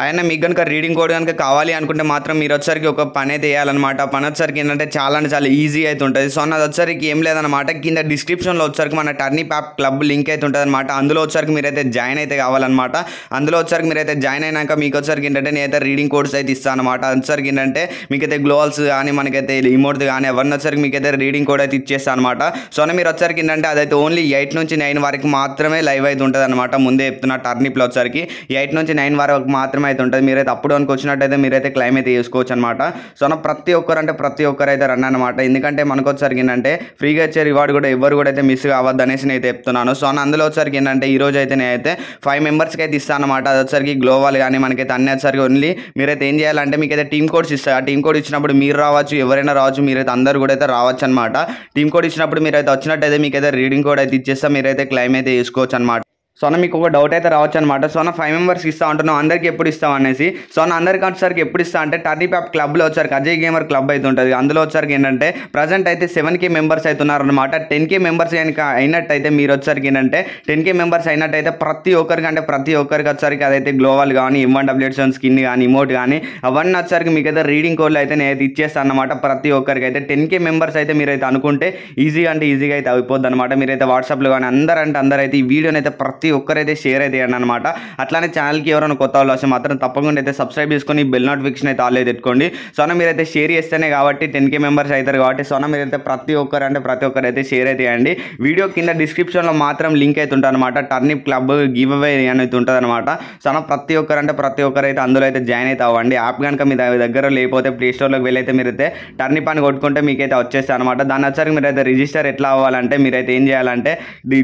ఆయన మీకు కనుక రీడింగ్ కోడ్ కనుక కావాలి అనుకుంటే మాత్రం మీరు వచ్చేసరికి ఒక పని అయితే వేయాలన్నమాట పని వచ్చేసరికి ఏంటంటే చాలా అంటే చాలా ఈజీ అయితే ఉంటుంది సో నాది వచ్చేసరికి ఏం లేదనమాట కింద డిస్క్రిప్షన్లో వచ్చేసరికి మన టర్నిప్ యాప్ క్లబ్ లింక్ అయితే ఉంటుంది అనమాట అందులో వచ్చేసరికి అయితే జాయిన్ అయితే కావాలన్నమాట అందులో వచ్చేసరికి అయితే జాయిన్ అయినాక మీకు వచ్చేసరికి ఏంటంటే నేనైతే రీడింగ్ కోడ్స్ అయితే ఇస్తాను అనమాట వచ్చేసరికి ఏంటంటే మీకైతే గ్లోవల్స్ కానీ మనకైతే ఇమోట్ కానీ ఎవరిని వచ్చేసరికి మీకైతే రీడింగ్ కోడ్ అయితే ఇచ్చేస్తాను అనమాట సో మీరు వచ్చేసరికి ఏంటంటే అదైతే ఓన్లీ ఎయిట్ నుంచి నైన్ వరకు మాత్రమే లైవ్ అయితే ఉంటుంది అనమాట ముందే చెప్తున్నా టర్నిప్లో వచ్చేసరికి ఎయిట్ నుంచి నైన్ వరకు మాత్రమే అయితే ఉంటుంది మీరైతే అప్పుడు అనుకు వచ్చినట్టయితే మీరైతే క్లైమ్ అయితే చేసుకోవచ్చు అనమాట సో అన్న ప్రతి ఒక్కరు అంటే ప్రతి ఒక్కరు అయితే రన్ అనమాట ఎందుకంటే మనకు వచ్చరికి ఏంటంటే ఫ్రీగా ఇచ్చే రివార్డ్ కూడా ఎవరు కూడా అయితే మిస్ కావద్దు అనేసి నేను చెప్తున్నాను సో అన్న అందులో వచ్చరికి ఏంటంటే ఈ రోజు అయితే నేనైతే ఫైవ్ మెంబర్స్కి అయితే ఇస్తాను అనమాట అది వచ్చరికి గ్లోవల్ కానీ మనకైతే అన్ని వచ్చరికి ఓన్లీ మీరైతే ఏం చేయాలంటే మీకైతే టీమ్ కోడ్స్ ఇస్తారు ఆ టీమ్ కోడ్ ఇచ్చినప్పుడు మీరు రావచ్చు ఎవరైనా రావచ్చు మీరైతే అందరు కూడా అయితే రావచ్చు అనమాట టీమ్ కోడ్ ఇచ్చినప్పుడు మీరైతే వచ్చినట్టయితే మీకైతే రీడింగ్ కోడ్ అయితే ఇచ్చేస్తా మీరైతే క్లైమ్ అయితే చేసుకోవచ్చు అనమాట సో అన్న మీకు ఒక డౌట్ అయితే రావచ్చు అనమాట సో అన్న ఫైవ్ మెంబర్స్ ఇస్తా ఉంటున్నాం అందరికి ఎప్పుడు ఇస్తాం అనేసి సో అన్న అందరికి వచ్చేసరికి ఎప్పుడు ఇస్తా అంటే టర్నీ ప్యాప్ క్లబ్లో వచ్చారు అజయ్ గేమర్ క్లబ్ అయితే ఉంటుంది అందులో వచ్చరికి ఏంటంటే ప్రజెంట్ అయితే సెవెన్ కే మెంబర్స్ ఉన్నారనమాట టెన్ కే మెంబర్స్ అయినట్టయితే మీరు వచ్చరికి ఏంటంటే టెన్ కే మెంబర్స్ అయినట్టయితే ప్రతి ఒక్కరికి అంటే ప్రతి ఒక్కరికి వచ్చరికి అదైతే గ్లోవల్ కానీ ఇవ్వన్ డబ్ల్యూఎడ్సన్ స్కిన్ కానీ ఇమోట్ కానీ అవన్నీ వచ్చరికి మీకు అయితే రీడింగ్ కోడ్లు అయితే నేను అయితే ఇచ్చేస్తాను అనమాట ప్రతి ఒక్కరికి అయితే టెన్ కే మెంబర్స్ అయితే మీరైతే అనుకుంటే ఈజీగా అంటే ఈజీగా అయితే అయిపోద్ది అనమాట మీరైతే వాట్సాప్లో కానీ అందరంటే అందరైతే ఈ వీడియోని అయితే ప్రతి ప్రతి ఒక్కరైతే షేర్ అయితే చేయండి అనమాట అట్లానే ఛానల్కి ఎవరైనా కొత్త వాళ్ళు వస్తే మాత్రం తప్పకుండా అయితే సబ్స్క్రైబ్ చేసుకొని బెల్ నోటిఫికేషన్ అయితే ఆల్రెడీ అయితే పెట్టుకోండి సోనా మీరైతే షేర్ చేస్తేనే కాబట్టి టెన్ కే మెంబర్స్ అవుతారు కాబట్టి సోనా మీరైతే ప్రతి ఒక్కరు అంటే ప్రతి ఒక్కరు అయితే షేర్ అయితే చేయండి వీడియో కింద డిస్క్రిప్షన్లో మాత్రం లింక్ అయితే ఉంటుంది అనమాట టర్నిప్ క్లబ్ గివ్ అవే అనేది ఉంటుంది అనమాట సో ప్రతి ఒక్కరు అంటే ప్రతి ఒక్కరు అయితే అందులో అయితే జాయిన్ అయితే అవ్వండి యాప్ కనుక మీ దగ్గర లేకపోతే ప్లే స్టోర్లోకి వెళ్ళైతే మీరైతే టర్నిప్ అని కొట్టుకుంటే మీకైతే వచ్చేస్తాయి అనమాట దాని వచ్చరికి మీరైతే రిజిస్టర్ ఎట్లా అవ్వాలంటే మీరైతే ఏం చేయాలంటే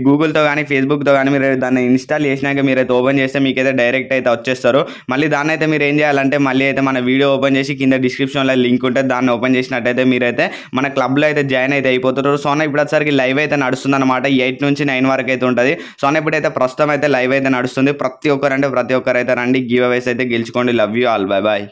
గూగుల్తో కానీ ఫేస్బుక్తో కానీ మీరు దాన్ని దాన్ని ఇన్స్టాల్ చేసినాక మీరైతే ఓపెన్ చేస్తే మీకైతే డైరెక్ట్ అయితే వచ్చేస్తారు మళ్ళీ దాన్ని అయితే మీరు ఏం చేయాలంటే మళ్ళీ అయితే మన వీడియో ఓపెన్ చేసి కింద డిస్క్రిప్షన్లో లింక్ ఉంటే దాన్ని ఓపెన్ చేసినట్టయితే మీరైతే మన క్లబ్లో అయితే జాయిన్ అయితే అయిపోతారు సోనా ఇప్పటిసరికి లైవ్ అయితే నడుస్తుంది అనమాట ఎయిట్ నుంచి నైన్ వరకు అయితే ఉంటుంది సోనా ఇప్పుడైతే ప్రస్తుతం అయితే లైవ్ అయితే నడుస్తుంది ప్రతి ఒక్కరు అంటే ప్రతి ఒక్కరు అయితే రండి గివ్ అవేస్ అయితే గెలుచుకోండి love you all bye bye